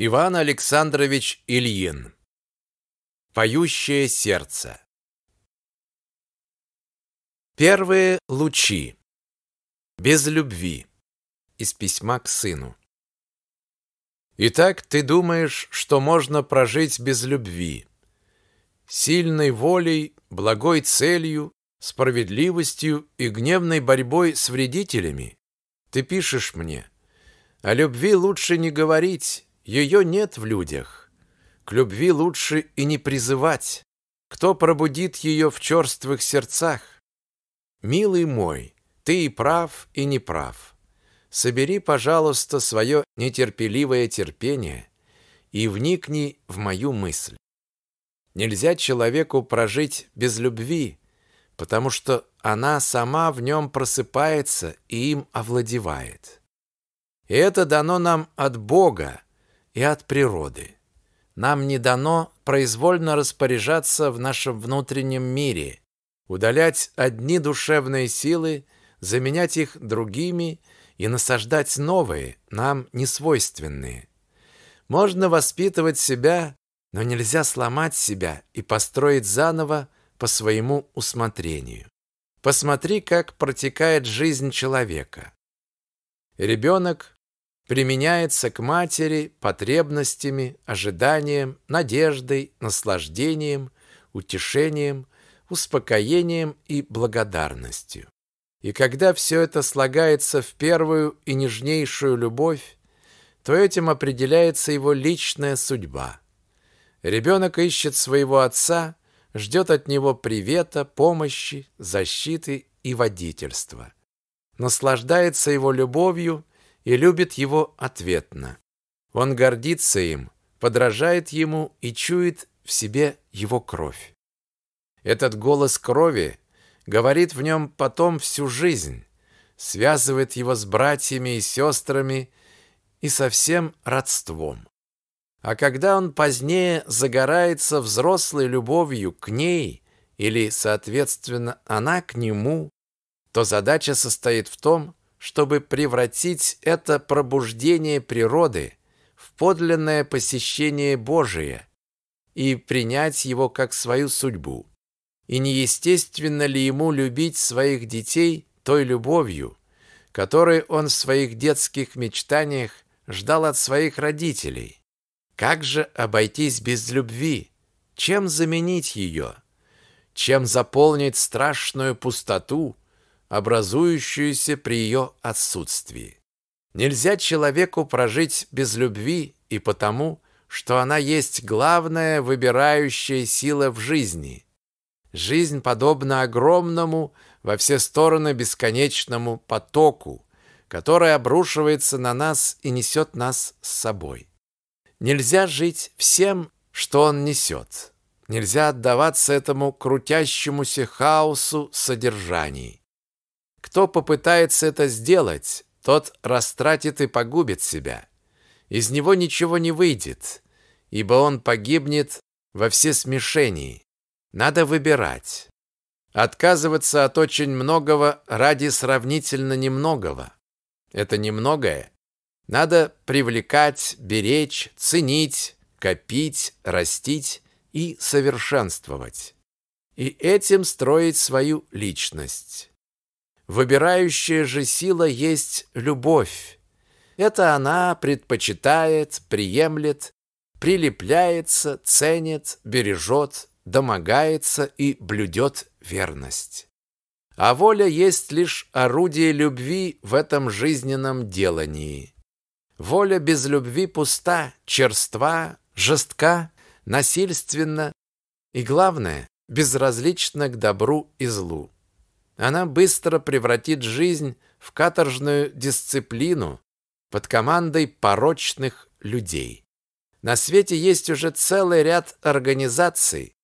Иван Александрович Ильин. Поющее сердце. Первые лучи. Без любви. Из письма к сыну. Итак, ты думаешь, что можно прожить без любви. Сильной волей, благой целью, справедливостью и гневной борьбой с вредителями. Ты пишешь мне. О любви лучше не говорить, ее нет в людях. К любви лучше и не призывать. Кто пробудит ее в черствых сердцах? Милый мой, ты и прав, и не прав. Собери, пожалуйста, свое нетерпеливое терпение и вникни в мою мысль. Нельзя человеку прожить без любви, потому что она сама в нем просыпается и им овладевает. И это дано нам от Бога, и от природы. Нам не дано произвольно распоряжаться в нашем внутреннем мире, удалять одни душевные силы, заменять их другими и насаждать новые, нам несвойственные. Можно воспитывать себя, но нельзя сломать себя и построить заново по своему усмотрению. Посмотри, как протекает жизнь человека. Ребенок применяется к матери потребностями, ожиданием, надеждой, наслаждением, утешением, успокоением и благодарностью. И когда все это слагается в первую и нежнейшую любовь, то этим определяется его личная судьба. Ребенок ищет своего отца, ждет от него привета, помощи, защиты и водительства. Наслаждается его любовью – и любит его ответно. Он гордится им, подражает ему и чует в себе его кровь. Этот голос крови говорит в нем потом всю жизнь, связывает его с братьями и сестрами и со всем родством. А когда он позднее загорается взрослой любовью к ней или, соответственно, она к нему, то задача состоит в том, чтобы превратить это пробуждение природы в подлинное посещение Божие и принять его как свою судьбу. И не естественно ли ему любить своих детей той любовью, которой он в своих детских мечтаниях ждал от своих родителей? Как же обойтись без любви? Чем заменить ее? Чем заполнить страшную пустоту, образующуюся при ее отсутствии. Нельзя человеку прожить без любви и потому, что она есть главная выбирающая сила в жизни. Жизнь подобна огромному во все стороны бесконечному потоку, который обрушивается на нас и несет нас с собой. Нельзя жить всем, что он несет. Нельзя отдаваться этому крутящемуся хаосу содержаний. Кто попытается это сделать, тот растратит и погубит себя. Из него ничего не выйдет, ибо он погибнет во все смешении. Надо выбирать. Отказываться от очень многого ради сравнительно немногого. Это немногое. Надо привлекать, беречь, ценить, копить, растить и совершенствовать. И этим строить свою личность. Выбирающая же сила есть любовь. Это она предпочитает, приемлет, прилепляется, ценит, бережет, домогается и блюдет верность. А воля есть лишь орудие любви в этом жизненном делании. Воля без любви пуста, черства, жестка, насильственна и, главное, безразлична к добру и злу она быстро превратит жизнь в каторжную дисциплину под командой порочных людей. На свете есть уже целый ряд организаций,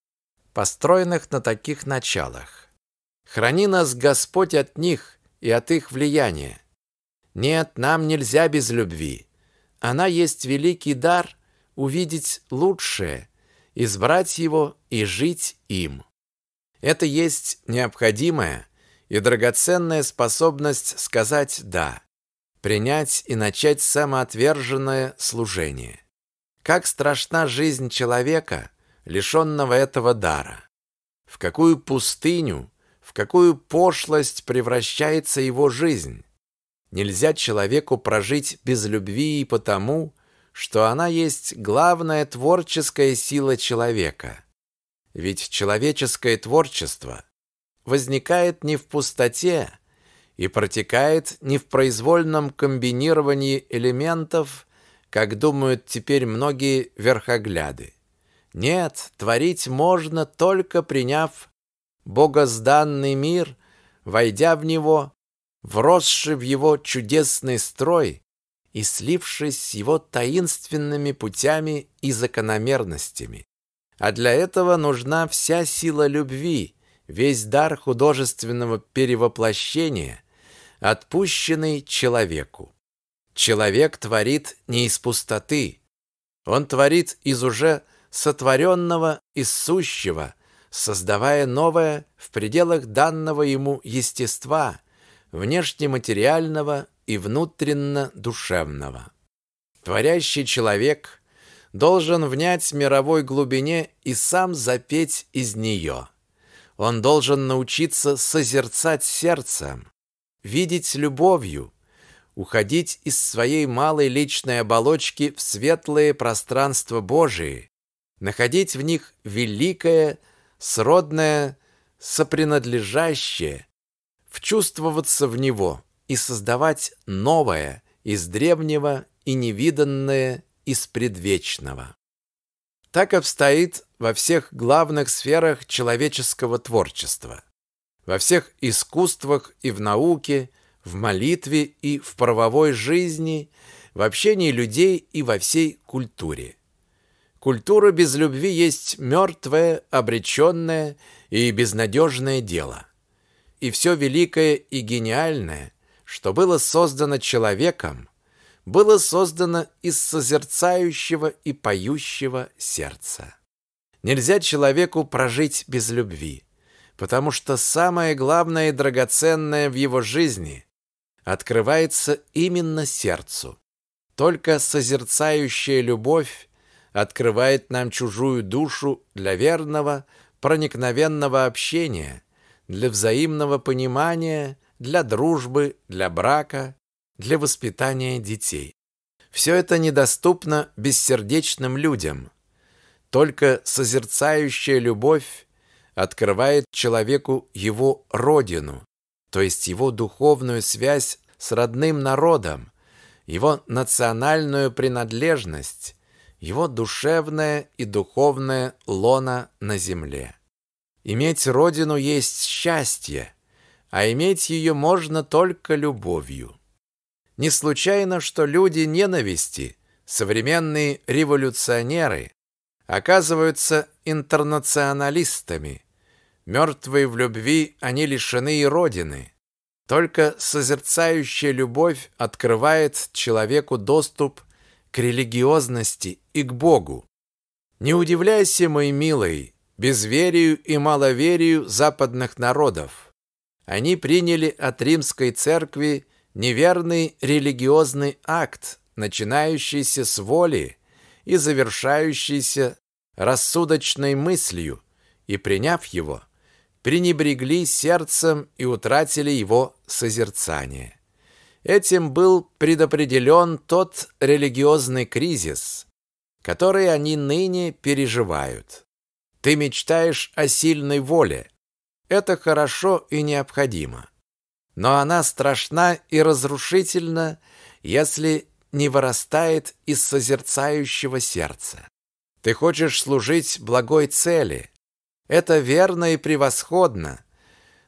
построенных на таких началах. Храни нас Господь от них и от их влияния. Нет, нам нельзя без любви. Она есть великий дар увидеть лучшее, избрать его и жить им. Это есть необходимое – и драгоценная способность сказать «да», принять и начать самоотверженное служение. Как страшна жизнь человека, лишенного этого дара. В какую пустыню, в какую пошлость превращается его жизнь. Нельзя человеку прожить без любви и потому, что она есть главная творческая сила человека. Ведь человеческое творчество возникает не в пустоте и протекает не в произвольном комбинировании элементов, как думают теперь многие верхогляды. Нет, творить можно только приняв богозданный мир, войдя в него, вросший в его чудесный строй и слившись с его таинственными путями и закономерностями. А для этого нужна вся сила любви, весь дар художественного перевоплощения, отпущенный человеку. Человек творит не из пустоты, он творит из уже сотворенного, из сущего, создавая новое в пределах данного ему естества, внешнематериального и внутренно-душевного. Творящий человек должен внять мировой глубине и сам запеть из нее. Он должен научиться созерцать сердцем, видеть любовью, уходить из своей малой личной оболочки в светлые пространства Божии, находить в них великое, сродное, сопринадлежащее, вчувствоваться в него и создавать новое из древнего и невиданное из предвечного. Так обстоит во всех главных сферах человеческого творчества. Во всех искусствах и в науке, в молитве и в правовой жизни, в общении людей и во всей культуре. Культура без любви есть мертвое, обречённое и безнадёжное дело. И всё великое и гениальное, что было создано человеком – было создано из созерцающего и поющего сердца. Нельзя человеку прожить без любви, потому что самое главное и драгоценное в его жизни открывается именно сердцу. Только созерцающая любовь открывает нам чужую душу для верного, проникновенного общения, для взаимного понимания, для дружбы, для брака, для воспитания детей. Все это недоступно бессердечным людям. Только созерцающая любовь открывает человеку его родину, то есть его духовную связь с родным народом, его национальную принадлежность, его душевное и духовное лона на земле. Иметь родину есть счастье, а иметь ее можно только любовью. Не случайно, что люди ненависти, современные революционеры, оказываются интернационалистами. Мертвые в любви, они лишены и родины. Только созерцающая любовь открывает человеку доступ к религиозности и к Богу. Не удивляйся, мой милый, безверию и маловерию западных народов. Они приняли от римской церкви Неверный религиозный акт, начинающийся с воли и завершающийся рассудочной мыслью, и, приняв его, пренебрегли сердцем и утратили его созерцание. Этим был предопределён тот религиозный кризис, который они ныне переживают. Ты мечтаешь о сильной воле. Это хорошо и необходимо но она страшна и разрушительна, если не вырастает из созерцающего сердца. Ты хочешь служить благой цели. Это верно и превосходно.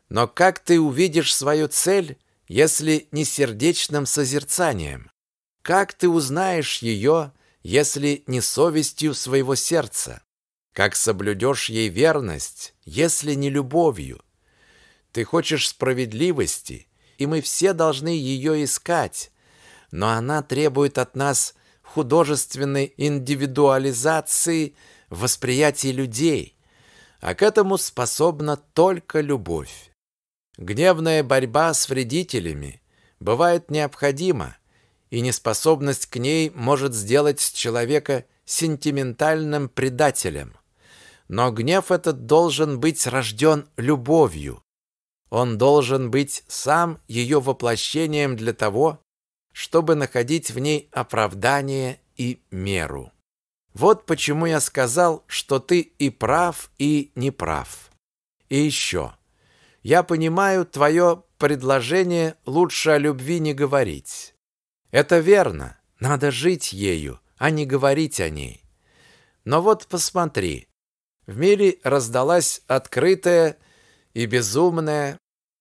Но как ты увидишь свою цель, если не сердечным созерцанием? Как ты узнаешь ее, если не совестью своего сердца? Как соблюдешь ей верность, если не любовью? Ты хочешь справедливости, и мы все должны ее искать. Но она требует от нас художественной индивидуализации восприятия людей. А к этому способна только любовь. Гневная борьба с вредителями бывает необходима, и неспособность к ней может сделать человека сентиментальным предателем. Но гнев этот должен быть рожден любовью. Он должен быть сам ее воплощением для того, чтобы находить в ней оправдание и меру. Вот почему я сказал, что ты и прав, и не прав. И еще. Я понимаю твое предложение лучше о любви не говорить. Это верно. Надо жить ею, а не говорить о ней. Но вот посмотри. В мире раздалась открытая и безумная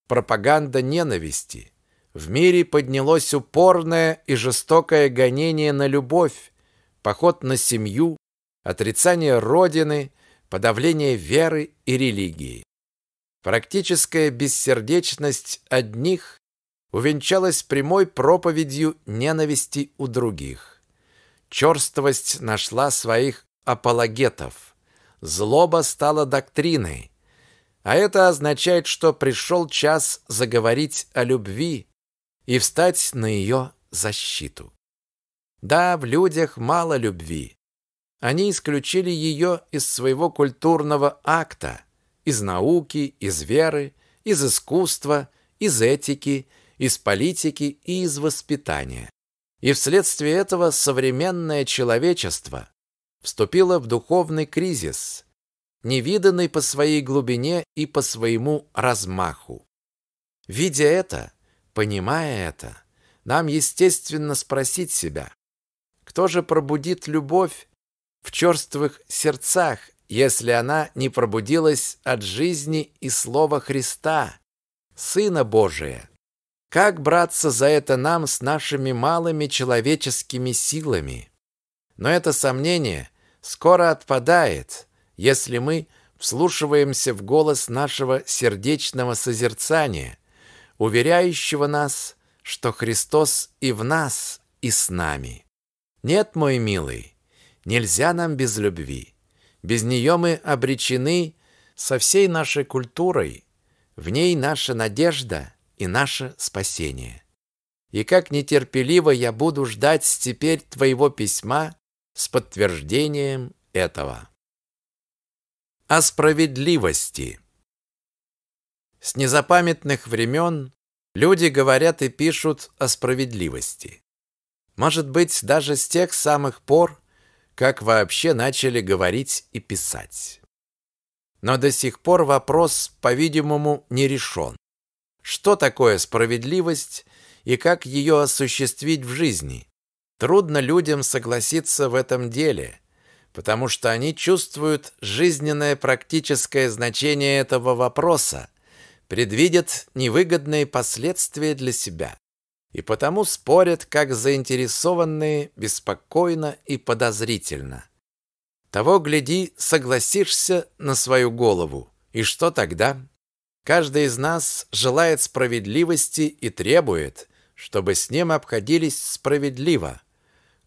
пропаганда ненависти. В мире поднялось упорное и жестокое гонение на любовь, поход на семью, отрицание родины, подавление веры и религии. Практическая бессердечность одних увенчалась прямой проповедью ненависти у других. Черствость нашла своих апологетов. Злоба стала доктриной, а это означает, что пришел час заговорить о любви и встать на ее защиту. Да, в людях мало любви. Они исключили ее из своего культурного акта, из науки, из веры, из искусства, из этики, из политики и из воспитания. И вследствие этого современное человечество вступило в духовный кризис, невиданный по своей глубине и по своему размаху. Видя это, понимая это, нам естественно спросить себя, кто же пробудит любовь в черствых сердцах, если она не пробудилась от жизни и слова Христа, Сына Божия? Как браться за это нам с нашими малыми человеческими силами? Но это сомнение скоро отпадает – если мы вслушиваемся в голос нашего сердечного созерцания, уверяющего нас, что Христос и в нас, и с нами. Нет, мой милый, нельзя нам без любви. Без нее мы обречены со всей нашей культурой. В ней наша надежда и наше спасение. И как нетерпеливо я буду ждать теперь твоего письма с подтверждением этого о справедливости. С незапамятных времен люди говорят и пишут о справедливости. Может быть, даже с тех самых пор, как вообще начали говорить и писать. Но до сих пор вопрос, по-видимому, не решен. Что такое справедливость и как ее осуществить в жизни? Трудно людям согласиться в этом деле – потому что они чувствуют жизненное практическое значение этого вопроса, предвидят невыгодные последствия для себя и потому спорят, как заинтересованные, беспокойно и подозрительно. Того, гляди, согласишься на свою голову. И что тогда? Каждый из нас желает справедливости и требует, чтобы с ним обходились справедливо –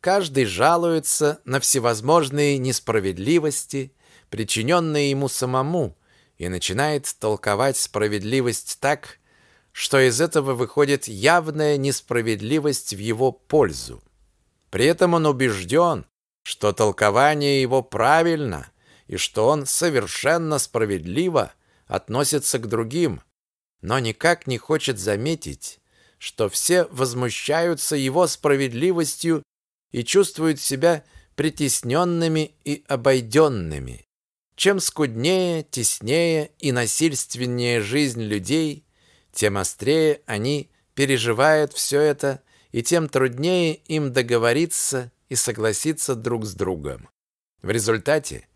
Каждый жалуется на всевозможные несправедливости, причиненные ему самому, и начинает толковать справедливость так, что из этого выходит явная несправедливость в его пользу. При этом он убежден, что толкование его правильно и что он совершенно справедливо относится к другим, но никак не хочет заметить, что все возмущаются его справедливостью и чувствуют себя притесненными и обойденными. Чем скуднее, теснее и насильственнее жизнь людей, тем острее они переживают все это, и тем труднее им договориться и согласиться друг с другом. В результате,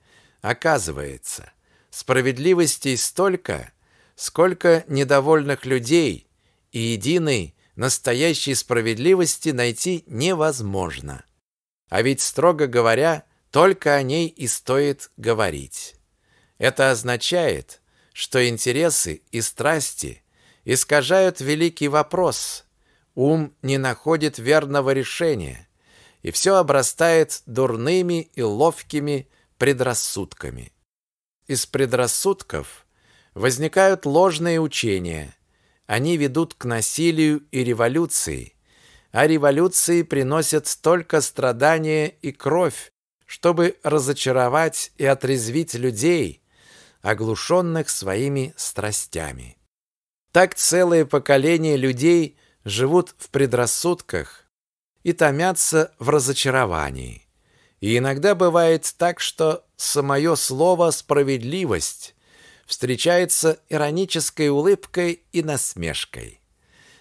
оказывается, справедливостей столько, сколько недовольных людей, и единой, настоящей справедливости найти невозможно. А ведь, строго говоря, только о ней и стоит говорить. Это означает, что интересы и страсти искажают великий вопрос. Ум не находит верного решения, и все обрастает дурными и ловкими предрассудками. Из предрассудков возникают ложные учения – они ведут к насилию и революции, а революции приносят столько страдания и кровь, чтобы разочаровать и отрезвить людей, оглушенных своими страстями. Так целые поколения людей живут в предрассудках и томятся в разочаровании. И иногда бывает так, что самое слово «справедливость» встречается иронической улыбкой и насмешкой.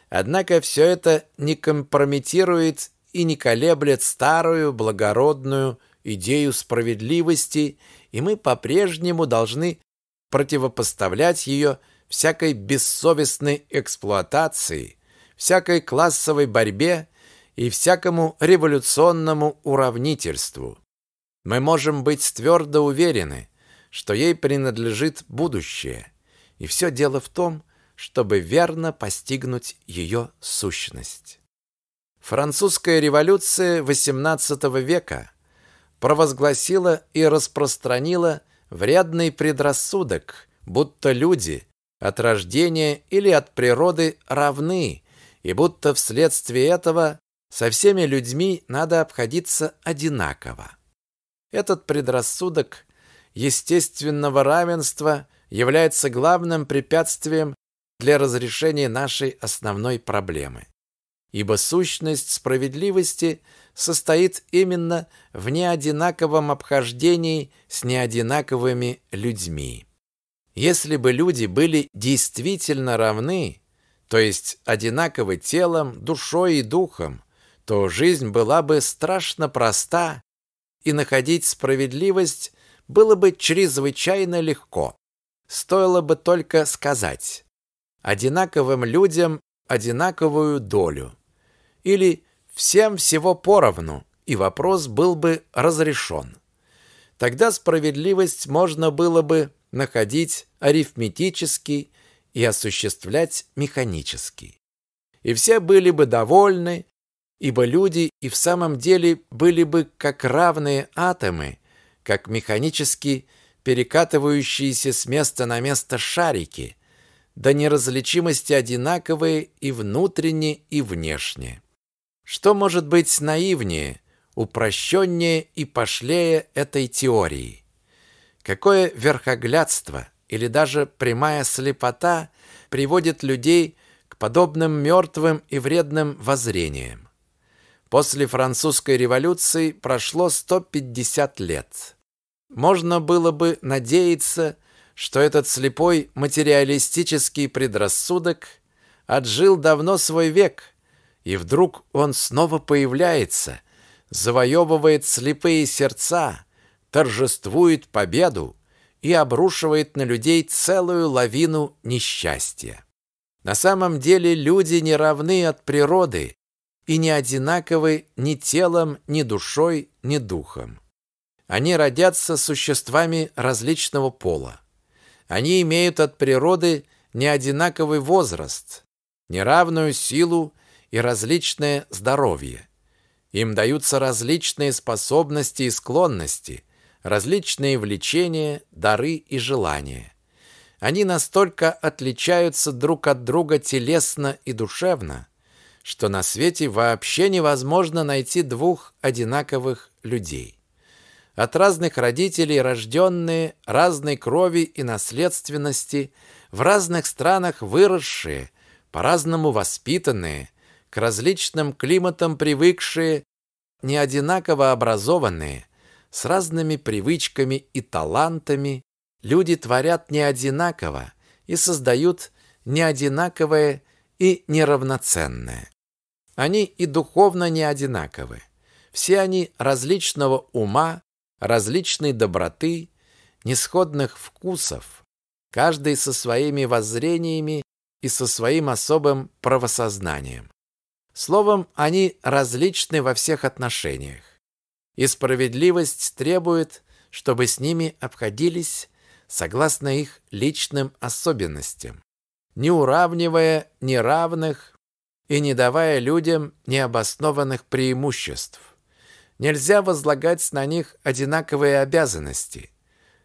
Однако все это не компрометирует и не колеблет старую благородную идею справедливости, и мы по-прежнему должны противопоставлять ее всякой бессовестной эксплуатации, всякой классовой борьбе и всякому революционному уравнительству. Мы можем быть твердо уверены, что ей принадлежит будущее, и все дело в том, чтобы верно постигнуть ее сущность. Французская революция XVIII века провозгласила и распространила врядный предрассудок, будто люди от рождения или от природы равны, и будто вследствие этого со всеми людьми надо обходиться одинаково. Этот предрассудок естественного равенства является главным препятствием для разрешения нашей основной проблемы. Ибо сущность справедливости состоит именно в неодинаковом обхождении с неодинаковыми людьми. Если бы люди были действительно равны, то есть одинаковы телом, душой и духом, то жизнь была бы страшно проста, и находить справедливость было бы чрезвычайно легко. Стоило бы только сказать одинаковым людям одинаковую долю. Или всем всего поровну, и вопрос был бы разрешен. Тогда справедливость можно было бы находить арифметически и осуществлять механически. И все были бы довольны, ибо люди и в самом деле были бы как равные атомы, как механически перекатывающиеся с места на место шарики, до неразличимости одинаковые и внутренне, и внешне. Что может быть наивнее, упрощеннее и пошлее этой теории? Какое верхоглядство или даже прямая слепота приводит людей к подобным мертвым и вредным воззрениям? После французской революции прошло 150 лет. Можно было бы надеяться, что этот слепой материалистический предрассудок отжил давно свой век, и вдруг он снова появляется, завоевывает слепые сердца, торжествует победу и обрушивает на людей целую лавину несчастья. На самом деле люди не равны от природы и не одинаковы ни телом, ни душой, ни духом. Они родятся существами различного пола. Они имеют от природы неодинаковый возраст, неравную силу и различное здоровье. Им даются различные способности и склонности, различные влечения, дары и желания. Они настолько отличаются друг от друга телесно и душевно, что на свете вообще невозможно найти двух одинаковых людей от разных родителей, рожденные разной крови и наследственности, в разных странах выросшие, по-разному воспитанные, к различным климатам привыкшие, не одинаково образованные, с разными привычками и талантами, люди творят не одинаково и создают неодинаковое и неравноценное. Они и духовно не одинаковы. Все они различного ума, различной доброты, несходных вкусов, каждый со своими воззрениями и со своим особым правосознанием. Словом, они различны во всех отношениях. И справедливость требует, чтобы с ними обходились согласно их личным особенностям, не уравнивая неравных и не давая людям необоснованных преимуществ. Нельзя возлагать на них одинаковые обязанности.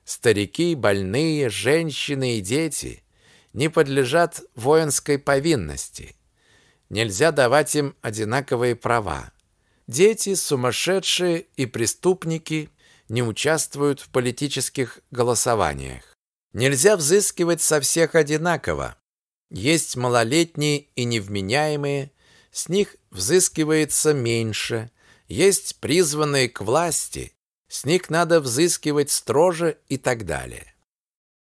Старики, больные, женщины и дети не подлежат воинской повинности. Нельзя давать им одинаковые права. Дети, сумасшедшие и преступники не участвуют в политических голосованиях. Нельзя взыскивать со всех одинаково. Есть малолетние и невменяемые, с них взыскивается меньше есть призванные к власти, с них надо взыскивать строже и так далее.